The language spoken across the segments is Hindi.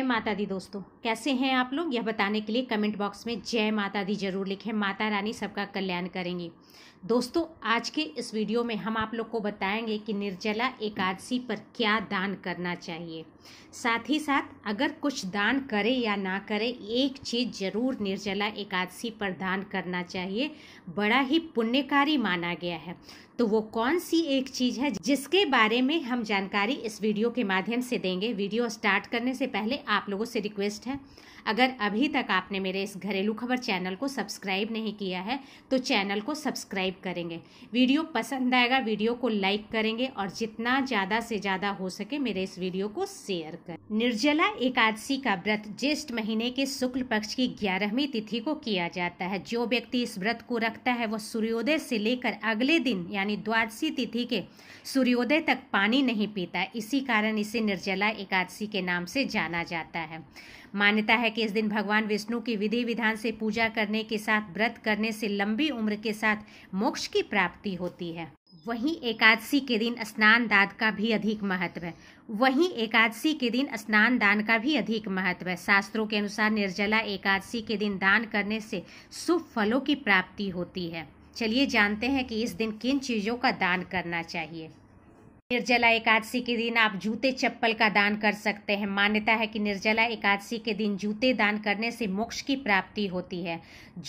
जय माता दी दोस्तों कैसे हैं आप लोग यह बताने के लिए कमेंट बॉक्स में जय माता दी जरूर लिखें माता रानी सबका कल्याण करेंगी दोस्तों आज के इस वीडियो में हम आप लोग को बताएंगे कि निर्जला एकादशी पर क्या दान करना चाहिए साथ ही साथ अगर कुछ दान करें या ना करें एक चीज़ ज़रूर निर्जला एकादशी पर दान करना चाहिए बड़ा ही पुण्यकारी माना गया है तो वो कौन सी एक चीज़ है जिसके बारे में हम जानकारी इस वीडियो के माध्यम से देंगे वीडियो स्टार्ट करने से पहले आप लोगों से रिक्वेस्ट है अगर अभी तक आपने मेरे इस घरेलू खबर चैनल को सब्सक्राइब नहीं किया है तो चैनल को सब्सक्राइब करेंगे वीडियो पसंद आएगा वीडियो को लाइक करेंगे और जितना ज़्यादा से ज़्यादा हो सके मेरे इस वीडियो को शेयर करें निर्जला एकादशी का व्रत ज्येष्ठ महीने के शुक्ल पक्ष की ग्यारहवीं तिथि को किया जाता है जो व्यक्ति इस व्रत को रखता है वह सूर्योदय से लेकर अगले दिन यानी द्वादशी तिथि के सूर्योदय तक पानी नहीं पीता इसी कारण इसे निर्जला एकादशी के नाम से जाना जाता जाता है मान्यता है कि इस दिन भगवान विष्णु की विधि विधान से पूजा करने के साथ व्रत करने से लंबी उम्र के साथ मोक्ष की प्राप्ति होती है वहीं एकादशी के दिन स्नान दान का भी अधिक महत्व है वहीं एकादशी के दिन स्नान दान का भी अधिक महत्व है शास्त्रों के अनुसार निर्जला एकादशी के दिन दान करने से शुभ फलों की प्राप्ति होती है चलिए जानते हैं कि इस दिन किन चीज़ों का दान करना चाहिए निर्जला एकादशी के दिन आप जूते चप्पल का दान कर सकते हैं मान्यता है कि निर्जला एकादशी के दिन जूते दान करने से मोक्ष की प्राप्ति होती है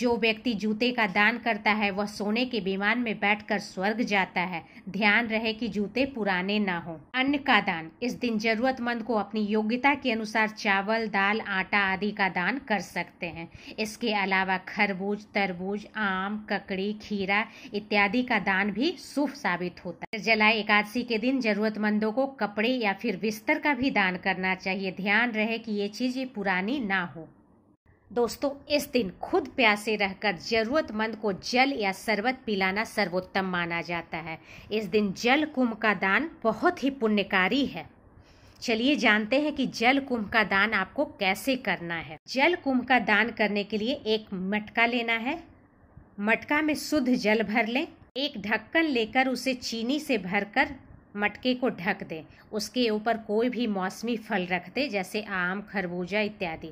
जो व्यक्ति जूते का दान करता है वह सोने के विमान में बैठकर स्वर्ग जाता है ध्यान रहे कि जूते पुराने ना हों अन्न का दान इस दिन जरूरतमंद को अपनी योग्यता के अनुसार चावल दाल आटा आदि का दान कर सकते हैं इसके अलावा खरबूज तरबूज आम ककड़ी खीरा इत्यादि का दान भी शुभ साबित होता है जलाए एकादशी के दिन जरूरतमंदों को कपड़े या फिर बिस्तर का भी दान करना चाहिए ध्यान रहे कि ये चीजें पुरानी ना हो दोस्तों इस दिन खुद प्यासे रहकर जरूरतमंद को जल या शरबत पिलाना सर्वोत्तम माना जाता है इस दिन जल कुंभ का दान बहुत ही पुण्यकारी है चलिए जानते हैं कि जल कुंभ का दान आपको कैसे करना है जल कुंभ का दान करने के लिए एक मटका लेना है मटका में शुद्ध जल भर लें एक ढक्कन लेकर उसे चीनी से भरकर मटके को ढक दें उसके ऊपर कोई भी मौसमी फल रख दें जैसे आम खरबूजा इत्यादि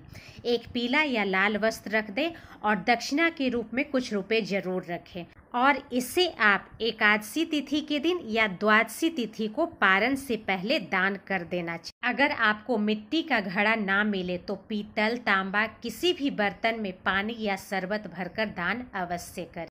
एक पीला या लाल वस्त्र रख दें और दक्षिणा के रूप में कुछ रुपए जरूर रखें और इसे आप एकादशी तिथि के दिन या द्वादशी तिथि को पारण से पहले दान कर देना चाहिए अगर आपको मिट्टी का घड़ा ना मिले तो पीतल तांबा किसी भी बर्तन में पानी या शरबत भरकर दान अवश्य करें